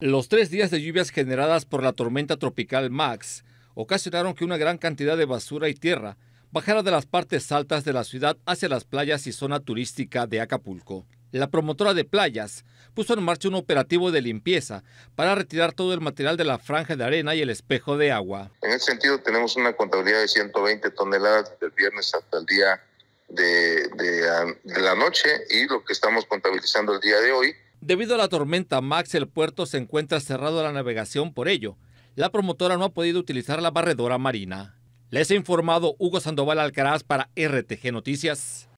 Los tres días de lluvias generadas por la tormenta tropical Max ocasionaron que una gran cantidad de basura y tierra bajara de las partes altas de la ciudad hacia las playas y zona turística de Acapulco. La promotora de playas puso en marcha un operativo de limpieza para retirar todo el material de la franja de arena y el espejo de agua. En ese sentido, tenemos una contabilidad de 120 toneladas del viernes hasta el día de, de la noche y lo que estamos contabilizando el día de hoy Debido a la tormenta Max, el puerto se encuentra cerrado a la navegación, por ello, la promotora no ha podido utilizar la barredora marina. Les ha informado Hugo Sandoval Alcaraz para RTG Noticias.